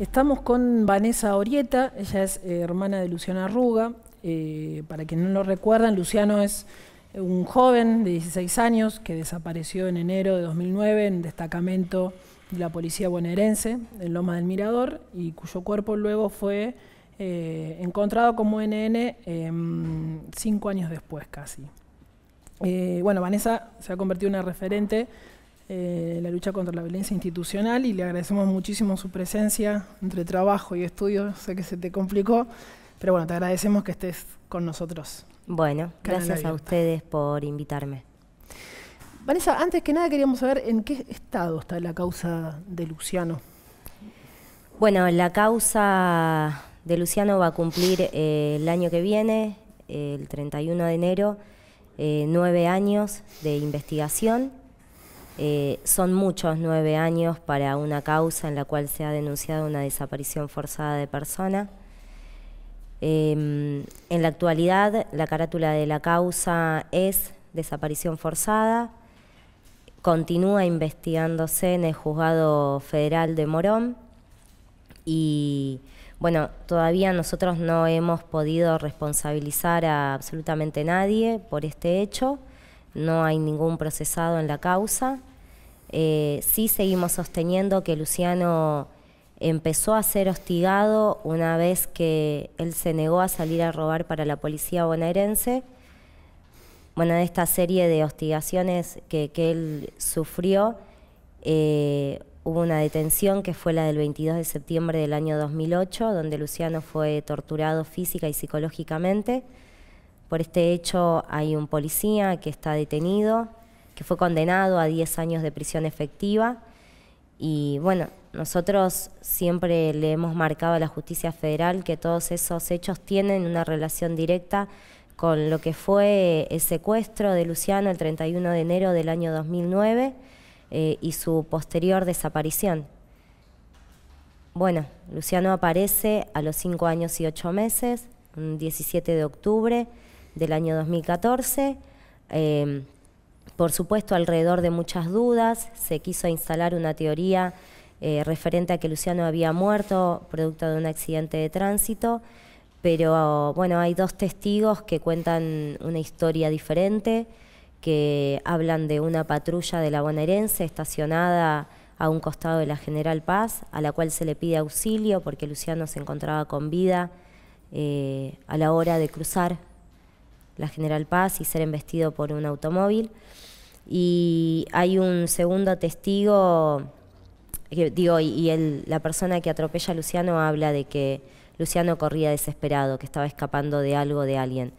Estamos con Vanessa Orieta, ella es eh, hermana de Luciano Arruga. Eh, para quienes no lo recuerdan, Luciano es un joven de 16 años que desapareció en enero de 2009 en destacamento de la policía bonaerense en Loma del Mirador y cuyo cuerpo luego fue eh, encontrado como NN em, cinco años después casi. bueno, Vanessa se ha convertido en una referente eh, la lucha contra la violencia institucional y le agradecemos muchísimo su presencia entre trabajo y estudio. Sé que se te complicó, pero bueno, te agradecemos que estés con nosotros. Bueno, gracias a ustedes por invitarme. Vanessa, antes que nada queríamos saber en qué estado está la causa de Luciano. Bueno, la causa de Luciano va a cumplir eh, el año que viene, el 31 de enero, eh, nueve años de investigación eh, son muchos nueve años para una causa en la cual se ha denunciado una desaparición forzada de persona. Em, en la actualidad, la carátula de la causa es desaparición forzada. Continúa investigándose en el juzgado federal de Morón. Y bueno, todavía nosotros no hemos podido responsabilizar a absolutamente nadie por este hecho. No hay ningún procesado en la causa. Eh, sí seguimos sosteniendo que Luciano empezó a ser hostigado una vez que él se negó a salir a robar para la policía bonaerense. Bueno, de esta serie de hostigaciones que, él sufrió, eh, hubo una detención que fue la del 22 de septiembre del año 2008, donde Luciano fue torturado física y psicológicamente. Por este hecho hay un policía que está detenido, fue condenado a 10 años de prisión efectiva. Y bueno, nosotros siempre le hemos marcado a la justicia federal que todos esos hechos tienen una relación directa con lo que fue el secuestro de Luciano el 31 de enero del año 2009 eh, y su posterior desaparición. Bueno, Luciano aparece a los 5 años y 8 meses, un 17 de octubre del año 2014. Eh, por supuesto, alrededor de muchas dudas, se quiso instalar una teoría eh, referente a que Luciano había muerto producto de un accidente de tránsito, pero bueno, hay dos testigos que cuentan una historia diferente, que hablan de una patrulla de la bonaerense estacionada a un costado de la General Paz, a la cual se le pide auxilio porque Luciano se encontraba con vida eh, a la hora de cruzar la General Paz y ser embestido por un automóvil y hay un segundo testigo, digo, y, la persona que atropella a Luciano habla de que Luciano corría desesperado, que estaba escapando de algo, de alguien.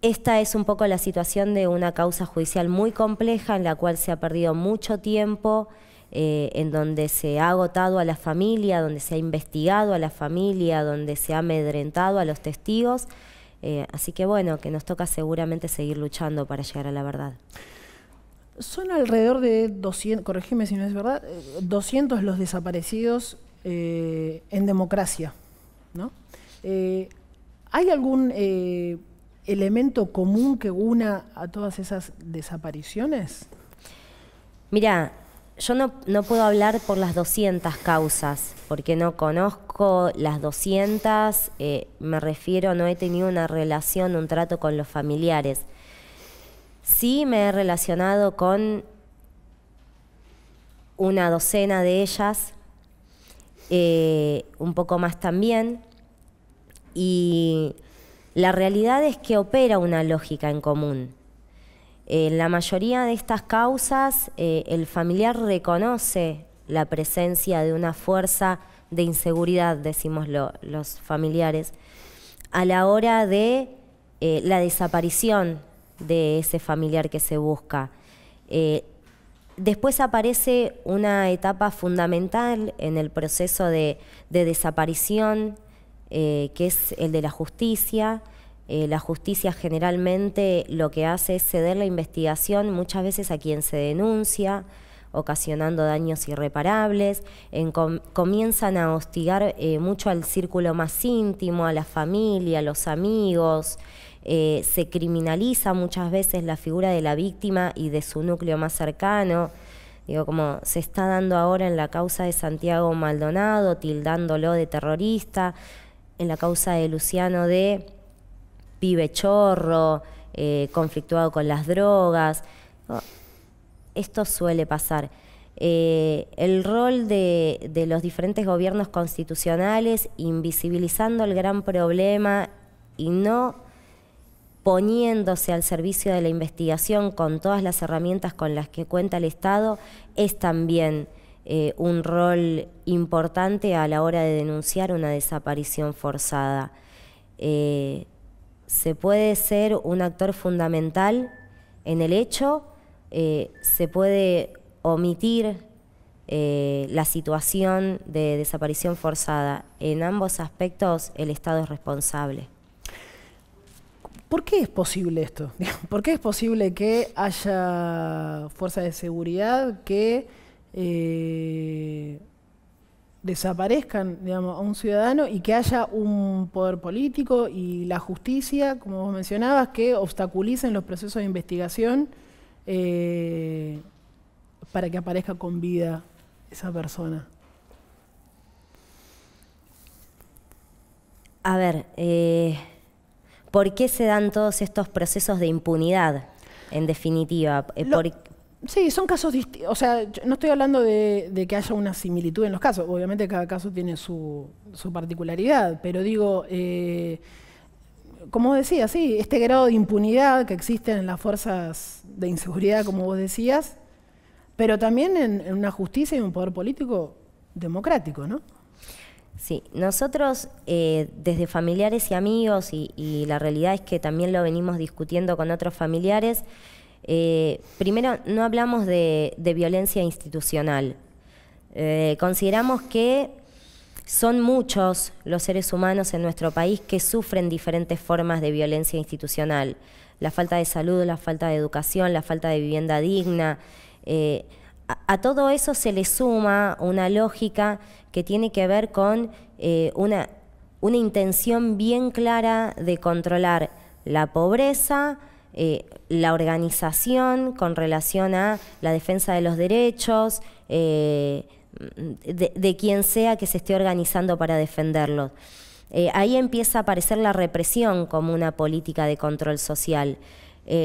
Esta es un poco la situación de una causa judicial muy compleja en la cual se ha perdido mucho tiempo, eh, en donde se ha agotado a la familia, donde se ha investigado a la familia, donde se ha amedrentado a los testigos eh, así que bueno, que nos toca seguramente seguir luchando para llegar a la verdad. Son alrededor de 200, corregime si no es verdad, 200 eh, los desaparecidos eh, en democracia, ¿Hay algún elemento común que una a todas esas desapariciones? Mira, yo no, puedo hablar por las 200 causas, porque no conozco las 200, eh, me refiero, no he tenido una relación, un trato con los familiares. Sí me he relacionado con una docena de ellas, eh, un poco más también, y la realidad es que opera una lógica en común en la mayoría de estas causas, eh, el familiar reconoce la presencia de una fuerza de inseguridad, decimos los familiares, a la hora de eh, la desaparición de ese familiar que se busca. Eh, después aparece una etapa fundamental en el proceso de, desaparición, que es el de la justicia, eh, la justicia generalmente lo que hace es ceder la investigación muchas veces a quien se denuncia, ocasionando daños irreparables, comienzan a hostigar eh, mucho al círculo más íntimo, a la familia, a los amigos, eh, se criminaliza muchas veces la figura de la víctima y de su núcleo más cercano. Digo, como se está dando ahora en la causa de Santiago Maldonado, tildándolo de terrorista, en la causa de Luciano de pibe chorro, eh, conflictuado con las drogas. Oh, esto suele pasar. Eh, el rol de, los diferentes gobiernos constitucionales invisibilizando el gran problema y no poniéndose al servicio de la investigación con todas las herramientas con las que cuenta el Estado es también eh, un rol importante a la hora de denunciar una desaparición forzada se puede ser un actor fundamental en el hecho, eh, se puede omitir eh, la situación de desaparición forzada. En ambos aspectos el Estado es responsable. ¿Por qué es posible esto? ¿Por qué es posible que haya fuerzas de seguridad que eh, desaparezcan digamos, a un ciudadano y que haya un poder político y la justicia, como vos mencionabas, que obstaculicen los procesos de investigación eh, para que aparezca con vida esa persona. A ver, eh, ¿por qué se dan todos estos procesos de impunidad, en definitiva? Eh, Sí, son casos distintos. O sea, no estoy hablando de, que haya una similitud en los casos. Obviamente cada caso tiene su, particularidad, pero digo, eh, como decía, sí, este grado de impunidad que existe en las fuerzas de inseguridad, como vos decías, pero también en, una justicia y un poder político democrático, ¿no? Sí, nosotros eh, desde familiares y amigos, y la realidad es que también lo venimos discutiendo con otros familiares, eh, primero, no hablamos de, violencia institucional. Eh, consideramos que son muchos los seres humanos en nuestro país que sufren diferentes formas de violencia institucional. La falta de salud, la falta de educación, la falta de vivienda digna. Eh, a, todo eso se le suma una lógica que tiene que ver con una intención bien clara de controlar la pobreza, eh, la organización con relación a la defensa de los derechos, eh, de, quien sea que se esté organizando para defenderlos. Eh, ahí empieza a aparecer la represión como una política de control social.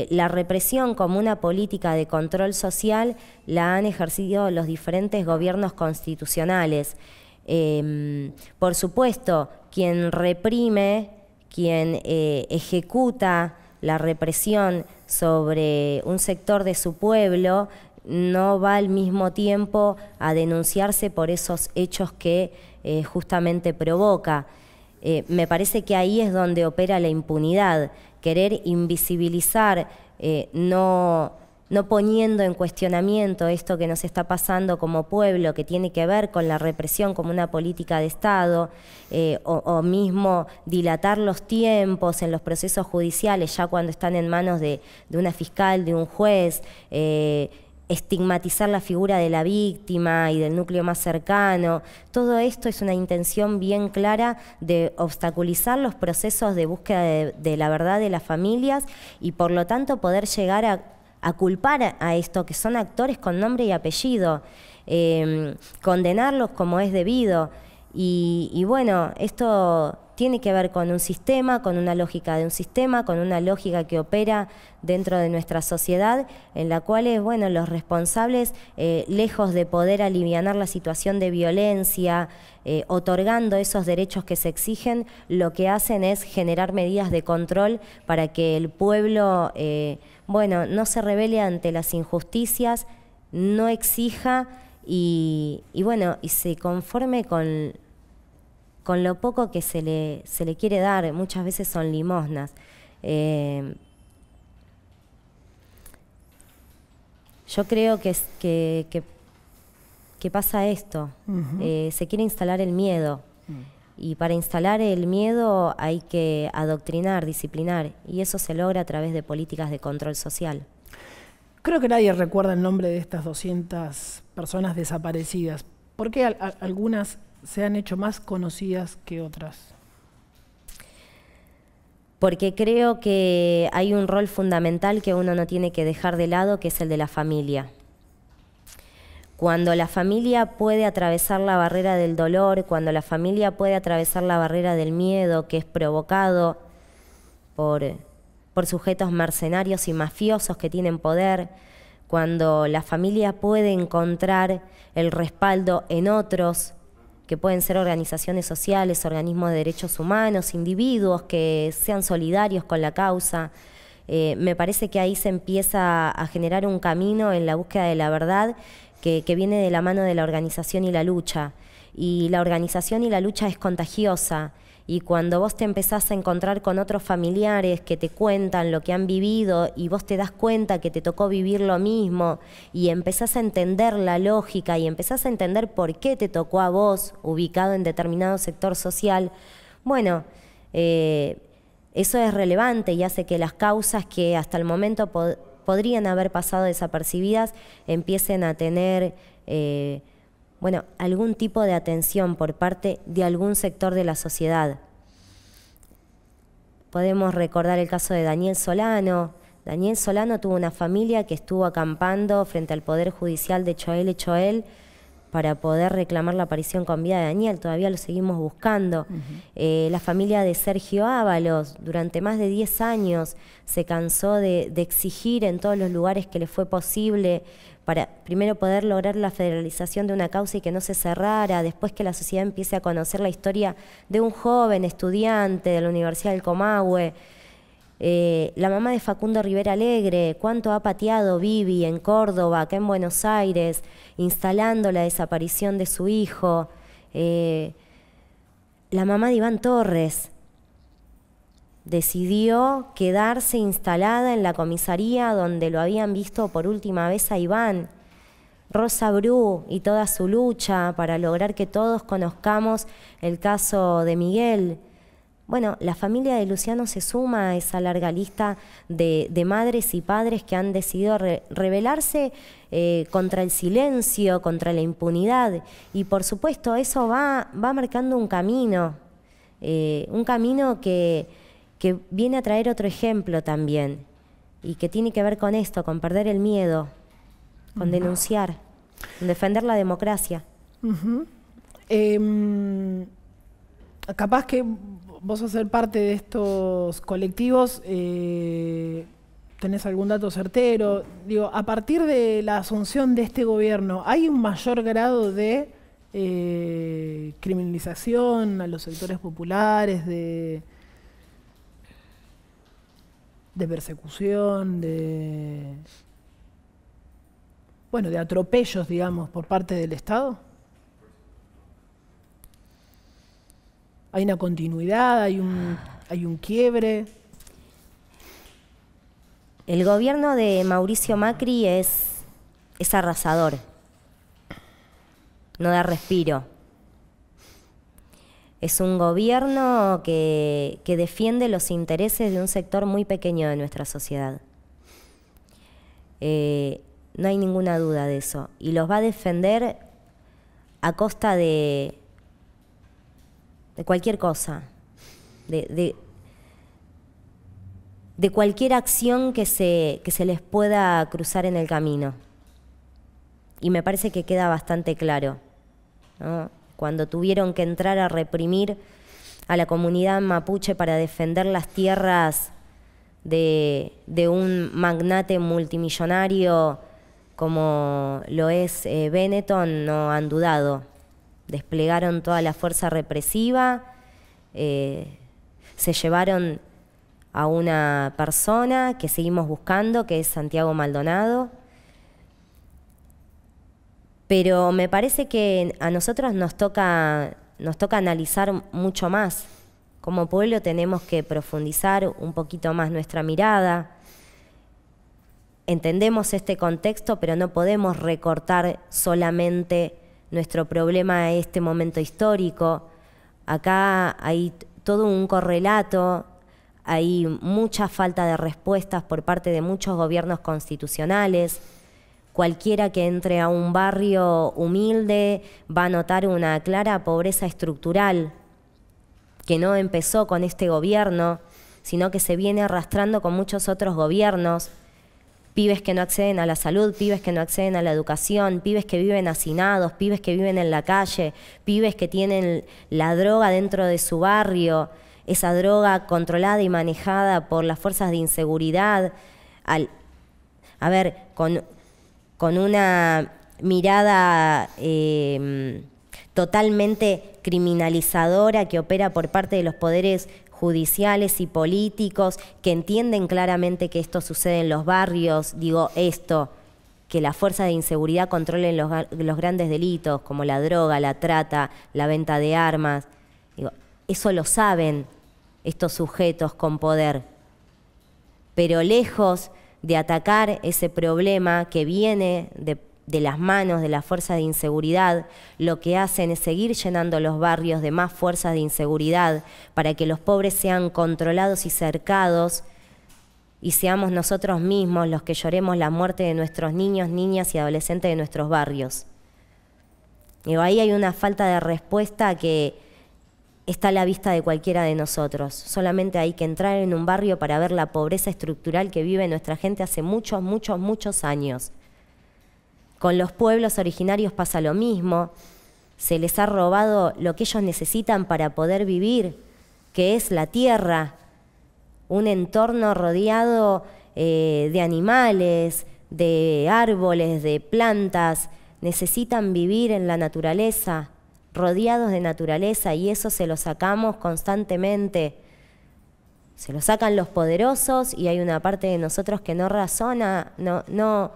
la represión como una política de control social la han ejercido los diferentes gobiernos constitucionales. Em, por supuesto, quien reprime, quien ejecuta la represión sobre un sector de su pueblo no va al mismo tiempo a denunciarse por esos hechos que eh, justamente provoca. Eh, me parece que ahí es donde opera la impunidad, querer invisibilizar, eh, no no poniendo en cuestionamiento esto que nos está pasando como pueblo, que tiene que ver con la represión como una política de Estado, eh, o, mismo dilatar los tiempos en los procesos judiciales, ya cuando están en manos de, una fiscal, de un juez. Eh, estigmatizar la figura de la víctima y del núcleo más cercano. Todo esto es una intención bien clara de obstaculizar los procesos de búsqueda de la verdad de las familias y por lo tanto poder llegar a a culpar a esto, que son actores con nombre y apellido, eh, condenarlos como es debido. y bueno, esto tiene que ver con un sistema, con una lógica de un sistema, con una lógica que opera dentro de nuestra sociedad, en la cual es, bueno, los responsables, eh, lejos de poder aliviar la situación de violencia, eh, otorgando esos derechos que se exigen, lo que hacen es generar medidas de control para que el pueblo, eh, bueno, no se revele ante las injusticias, no exija y, y bueno, y se conforme con con lo poco que se le, se le quiere dar, muchas veces son limosnas. Eh, yo creo que, que, pasa esto, eh, se quiere instalar el miedo. Mm. Y para instalar el miedo hay que adoctrinar, disciplinar, y eso se logra a través de políticas de control social. Creo que nadie recuerda el nombre de estas 200 personas desaparecidas. ¿Por qué algunas se han hecho más conocidas que otras? Porque creo que hay un rol fundamental que uno no tiene que dejar de lado, que es el de la familia. Cuando la familia puede atravesar la barrera del dolor, cuando la familia puede atravesar la barrera del miedo que es provocado por, por sujetos mercenarios y mafiosos que tienen poder, cuando la familia puede encontrar el respaldo en otros que pueden ser organizaciones sociales, organismos de derechos humanos, individuos que sean solidarios con la causa. Eh, me parece que ahí se empieza a generar un camino en la búsqueda de la verdad que viene de la mano de la organización y la lucha. Y la organización y la lucha es contagiosa. Y cuando vos te empezás a encontrar con otros familiares que te cuentan lo que han vivido y vos te das cuenta que te tocó vivir lo mismo y empezás a entender la lógica y empezás a entender por qué te tocó a vos, ubicado en determinado sector social, bueno, eh, eso es relevante y hace que las causas que hasta el momento podrían haber pasado desapercibidas empiecen a tener... Eh, bueno, algún tipo de atención por parte de algún sector de la sociedad. Podemos recordar el caso de Daniel Solano. Daniel Solano tuvo una familia que estuvo acampando frente al Poder Judicial de Choel y Choel para poder reclamar la aparición con vida de Daniel. Todavía lo seguimos buscando. Eh, la familia de Sergio Ábalos durante más de 10 años se cansó de, de exigir en todos los lugares que le fue posible para primero poder lograr la federalización de una causa y que no se cerrara, después que la sociedad empiece a conocer la historia de un joven estudiante de la Universidad del Comahue. Eh, la mamá de Facundo Rivera Alegre, cuánto ha pateado Vivi en Córdoba, acá en Buenos Aires, instalando la desaparición de su hijo. Eh, la mamá de Iván Torres, decidió quedarse instalada en la comisaría donde lo habían visto por última vez a Iván. Rosa Bru y toda su lucha para lograr que todos conozcamos el caso de Miguel. Bueno, la familia de Luciano se suma a esa larga lista de, madres y padres que han decidido rebelarse eh, contra el silencio, contra la impunidad. Y por supuesto, eso va, va marcando un camino, eh, un camino que que viene a traer otro ejemplo también y que tiene que ver con esto, con perder el miedo, con denunciar, con defender la democracia. Em, capaz que vos a ser parte de estos colectivos, eh, tenés algún dato certero. Digo, a partir de la asunción de este gobierno, ¿hay un mayor grado de eh, criminalización a los sectores populares, de de persecución, de bueno, de atropellos, digamos, por parte del Estado? ¿Hay una continuidad? ¿Hay un, hay un quiebre? El gobierno de Mauricio Macri es, es arrasador. No da respiro. Es un gobierno que, defiende los intereses de un sector muy pequeño de nuestra sociedad. Eh, no hay ninguna duda de eso. Y los va a defender a costa de, de cualquier cosa, de, de, cualquier acción que se, que se les pueda cruzar en el camino. Y me parece que queda bastante claro. ¿no? cuando tuvieron que entrar a reprimir a la comunidad mapuche para defender las tierras de, un magnate multimillonario como lo es eh, Benetton, no han dudado. Desplegaron toda la fuerza represiva, eh, se llevaron a una persona que seguimos buscando, que es Santiago Maldonado, pero me parece que a nosotros nos toca, analizar mucho más. Como pueblo tenemos que profundizar un poquito más nuestra mirada. Entendemos este contexto, pero no podemos recortar solamente nuestro problema a este momento histórico. Acá hay todo un correlato, hay mucha falta de respuestas por parte de muchos gobiernos constitucionales Cualquiera que entre a un barrio humilde va a notar una clara pobreza estructural que no empezó con este gobierno, sino que se viene arrastrando con muchos otros gobiernos. Pibes que no acceden a la salud, pibes que no acceden a la educación, pibes que viven hacinados, pibes que viven en la calle, pibes que tienen la droga dentro de su barrio, esa droga controlada y manejada por las fuerzas de inseguridad. a ver, con, con una mirada em, totalmente criminalizadora que opera por parte de los poderes judiciales y políticos que entienden claramente que esto sucede en los barrios, digo esto, que las fuerzas de inseguridad controlen los, grandes delitos como la droga, la trata, la venta de armas, eso lo saben estos sujetos con poder, pero lejos de atacar ese problema que viene de, las manos de las fuerzas de inseguridad, lo que hacen es seguir llenando los barrios de más fuerzas de inseguridad para que los pobres sean controlados y cercados y seamos nosotros mismos los que lloremos la muerte de nuestros niños, niñas y adolescentes de nuestros barrios. Y ahí hay una falta de respuesta que está a la vista de cualquiera de nosotros. Solamente hay que entrar en un barrio para ver la pobreza estructural que vive nuestra gente hace muchos, muchos, muchos años. Con los pueblos originarios pasa lo mismo. Se les ha robado lo que ellos necesitan para poder vivir, que es la tierra, un entorno rodeado eh, de animales, de árboles, de plantas. Necesitan vivir en la naturaleza rodeados de naturaleza y eso se lo sacamos constantemente. Se lo sacan los poderosos y hay una parte de nosotros que no razona, no, no,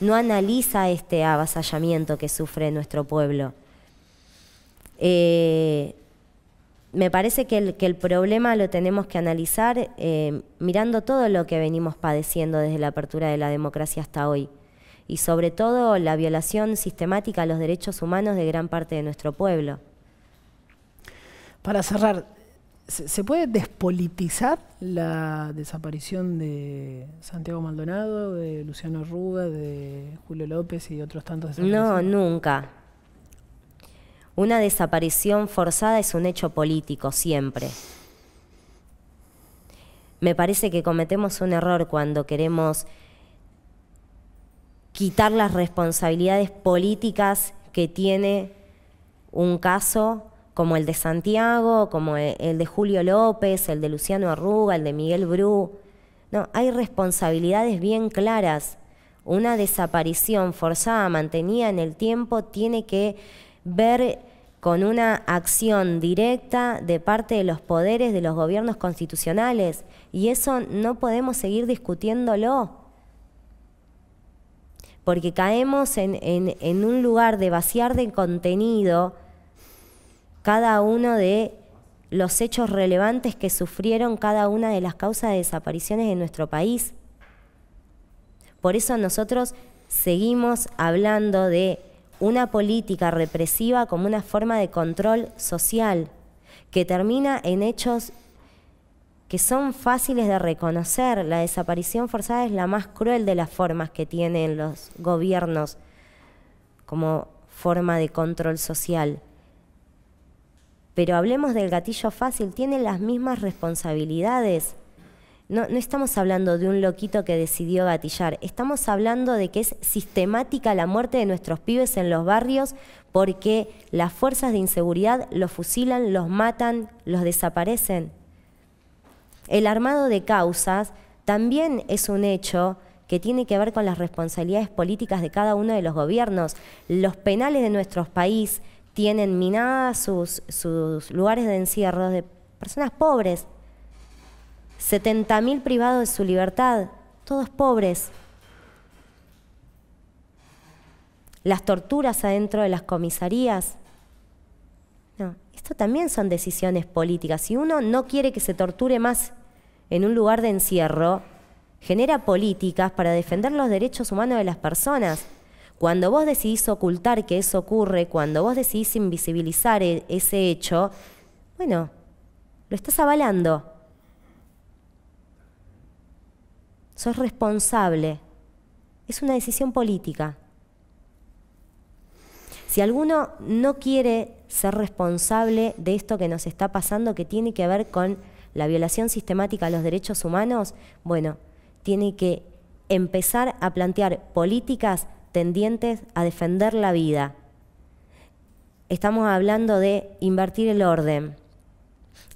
no analiza este avasallamiento que sufre nuestro pueblo. Eh, me parece que el, problema lo tenemos que analizar eh, mirando todo lo que venimos padeciendo desde la apertura de la democracia hasta hoy y sobre todo la violación sistemática a los derechos humanos de gran parte de nuestro pueblo. Para cerrar, ¿se puede despolitizar la desaparición de Santiago Maldonado, de Luciano Ruga, de Julio López y otros tantos? No, nunca. Una desaparición forzada es un hecho político siempre. Me parece que cometemos un error cuando queremos quitar las responsabilidades políticas que tiene un caso como el de Santiago, como e-, el de Julio López, el de Luciano Arruga, el de Miguel Bru. No, hay responsabilidades bien claras. Una desaparición forzada, mantenida en el tiempo, tiene que ver con una acción directa de parte de los poderes de los gobiernos constitucionales. Y eso no podemos seguir discutiéndolo porque caemos en, un lugar de vaciar de contenido cada uno de los hechos relevantes que sufrieron cada una de las causas de desapariciones en nuestro país. Por eso nosotros seguimos hablando de una política represiva como una forma de control social que termina en hechos que son fáciles de reconocer. La desaparición forzada es la más cruel de las formas que tienen los gobiernos como forma de control social. Pero hablemos del gatillo fácil, tiene las mismas responsabilidades. No, estamos hablando de un loquito que decidió gatillar, estamos hablando de que es sistemática la muerte de nuestros pibes en los barrios porque las fuerzas de inseguridad los fusilan, los matan, los desaparecen. El armado de causas también es un hecho que tiene que ver con las responsabilidades políticas de cada uno de los gobiernos. Los penales de nuestros país tienen minadas sus, sus lugares de encierro de personas pobres, 70.000 privados de su libertad, todos pobres. Las torturas adentro de las comisarías, esto también son decisiones políticas. Si uno no quiere que se torture más en un lugar de encierro, genera políticas para defender los derechos humanos de las personas. Cuando vos decidís ocultar que eso ocurre, cuando vos decidís invisibilizar e-, ese hecho, bueno, lo estás avalando. Sos responsable. Es una decisión política. Si alguno no quiere ser responsable de esto que nos está pasando, que tiene que ver con la violación sistemática de los derechos humanos, bueno, tiene que empezar a plantear políticas tendientes a defender la vida. Estamos hablando de invertir el orden.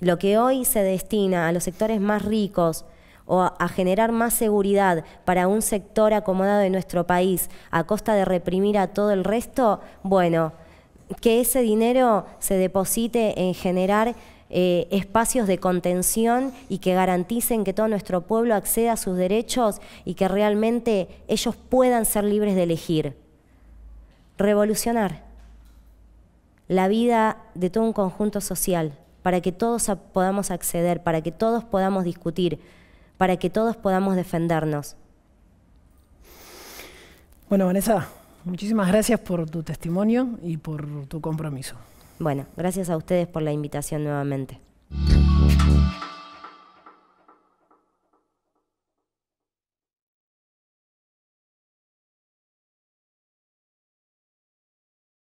Lo que hoy se destina a los sectores más ricos, o a generar más seguridad para un sector acomodado de nuestro país a costa de reprimir a todo el resto, bueno, que ese dinero se deposite en generar eh, espacios de contención y que garanticen que todo nuestro pueblo acceda a sus derechos y que realmente ellos puedan ser libres de elegir. Revolucionar la vida de todo un conjunto social para que todos podamos acceder, para que todos podamos discutir, para que todos podamos defendernos. Bueno, Vanessa, muchísimas gracias por tu testimonio y por tu compromiso. Bueno, gracias a ustedes por la invitación nuevamente.